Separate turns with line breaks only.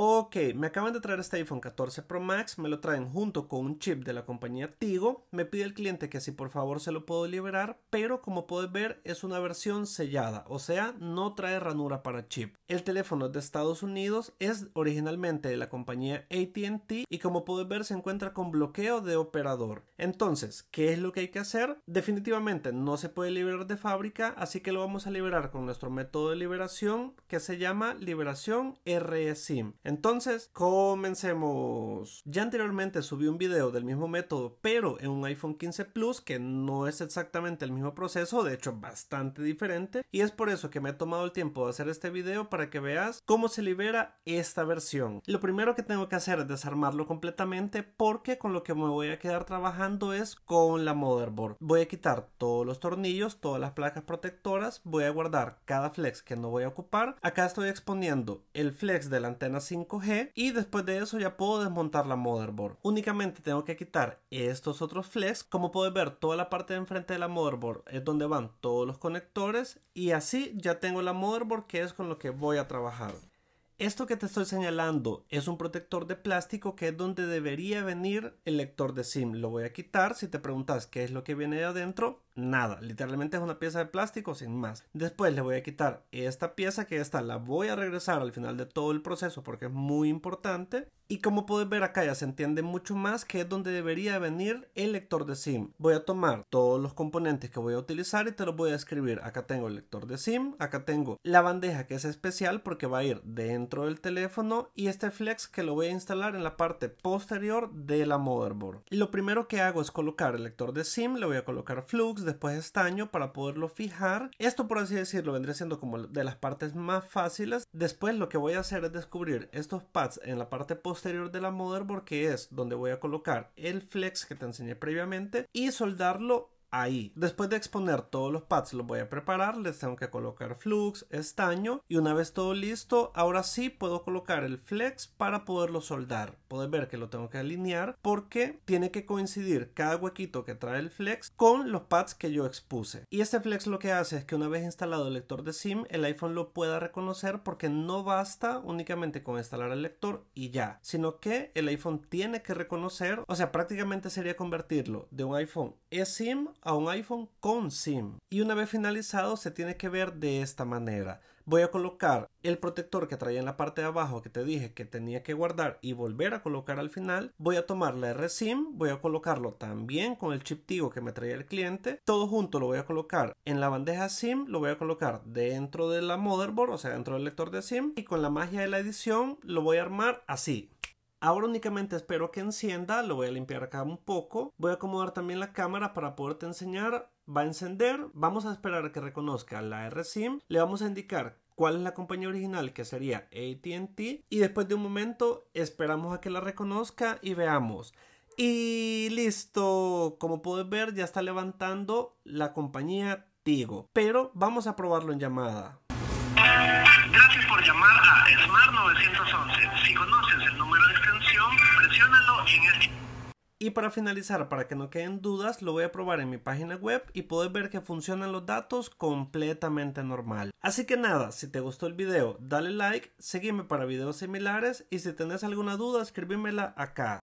Ok, me acaban de traer este iPhone 14 Pro Max, me lo traen junto con un chip de la compañía Tigo, me pide el cliente que si por favor se lo puedo liberar, pero como puedes ver es una versión sellada, o sea, no trae ranura para chip. El teléfono es de Estados Unidos, es originalmente de la compañía ATT y como puedes ver se encuentra con bloqueo de operador. Entonces, ¿qué es lo que hay que hacer? Definitivamente no se puede liberar de fábrica, así que lo vamos a liberar con nuestro método de liberación que se llama liberación RSIM. Entonces, comencemos. Ya anteriormente subí un video del mismo método, pero en un iPhone 15 Plus, que no es exactamente el mismo proceso, de hecho bastante diferente, y es por eso que me he tomado el tiempo de hacer este video para que veas cómo se libera esta versión. Lo primero que tengo que hacer es desarmarlo completamente porque con lo que me voy a quedar trabajando es con la motherboard. Voy a quitar todos los tornillos, todas las placas protectoras, voy a guardar cada flex que no voy a ocupar. Acá estoy exponiendo el flex de la antena 5 y después de eso ya puedo desmontar la motherboard. Únicamente tengo que quitar estos otros flex. Como puedes ver, toda la parte de enfrente de la motherboard es donde van todos los conectores y así ya tengo la motherboard que es con lo que voy a trabajar. Esto que te estoy señalando es un protector de plástico que es donde debería venir el lector de SIM. Lo voy a quitar. Si te preguntas qué es lo que viene de adentro, nada. Literalmente es una pieza de plástico sin más. Después le voy a quitar esta pieza que está, la voy a regresar al final de todo el proceso porque es muy importante. Y como puedes ver acá ya se entiende mucho más que es donde debería venir el lector de SIM. Voy a tomar todos los componentes que voy a utilizar y te los voy a escribir. Acá tengo el lector de SIM, acá tengo la bandeja que es especial porque va a ir dentro del teléfono y este flex que lo voy a instalar en la parte posterior de la motherboard. y Lo primero que hago es colocar el lector de SIM, le voy a colocar flux, después estaño para poderlo fijar. Esto por así decirlo vendría siendo como de las partes más fáciles. Después lo que voy a hacer es descubrir estos pads en la parte posterior de la motherboard que es donde voy a colocar el flex que te enseñé previamente y soldarlo ahí. Después de exponer todos los pads los voy a preparar, les tengo que colocar flux, estaño y una vez todo listo, ahora sí puedo colocar el flex para poderlo soldar. Puedes ver que lo tengo que alinear porque tiene que coincidir cada huequito que trae el flex con los pads que yo expuse. Y este flex lo que hace es que una vez instalado el lector de SIM, el iPhone lo pueda reconocer porque no basta únicamente con instalar el lector y ya, sino que el iPhone tiene que reconocer, o sea, prácticamente sería convertirlo de un iPhone eSIM a un iPhone con SIM. Y una vez finalizado se tiene que ver de esta manera. Voy a colocar el protector que traía en la parte de abajo que te dije que tenía que guardar y volver a colocar al final. Voy a tomar la RSIM, voy a colocarlo también con el chip Tigo que me traía el cliente. Todo junto lo voy a colocar en la bandeja SIM, lo voy a colocar dentro de la motherboard, o sea, dentro del lector de SIM. Y con la magia de la edición lo voy a armar así. Ahora únicamente espero que encienda, lo voy a limpiar acá un poco, voy a acomodar también la cámara para poderte enseñar, va a encender, vamos a esperar a que reconozca la RSIM, le vamos a indicar cuál es la compañía original, que sería ATT, y después de un momento esperamos a que la reconozca y veamos. Y listo, como puedes ver ya está levantando la compañía Tigo, pero vamos a probarlo en llamada llamar a Smart 911. Si conoces el número de extensión, en este... Y para finalizar, para que no queden dudas, lo voy a probar en mi página web y puedes ver que funcionan los datos completamente normal. Así que nada, si te gustó el video, dale like, sígueme para videos similares y si tenés alguna duda, escríbemela acá.